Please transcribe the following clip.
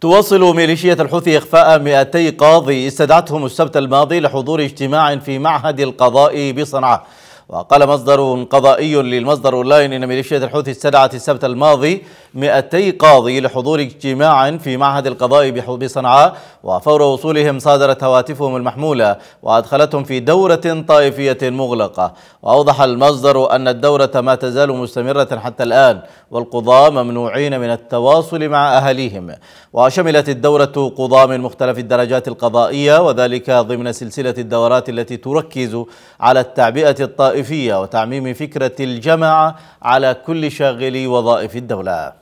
تواصل ميليشية الحوثي إخفاء 200 قاضي استدعتهم السبت الماضي لحضور اجتماع في معهد القضاء بصنعاء وقال مصدر قضائي للمصدر أونلاين إن ميليشية الحوثي استدعت السبت الماضي 200 قاضي لحضور اجتماع في معهد القضاء بصنعاء وفور وصولهم صادرت هواتفهم المحمولة وأدخلتهم في دورة طائفية مغلقة وأوضح المصدر أن الدورة ما تزال مستمرة حتى الآن والقضاة ممنوعين من التواصل مع أهليهم وشملت الدورة قضاة من مختلف الدرجات القضائية وذلك ضمن سلسلة الدورات التي تركز على التعبئة الطائفية وتعميم فكرة الجماعة على كل شاغلي وظائف الدولة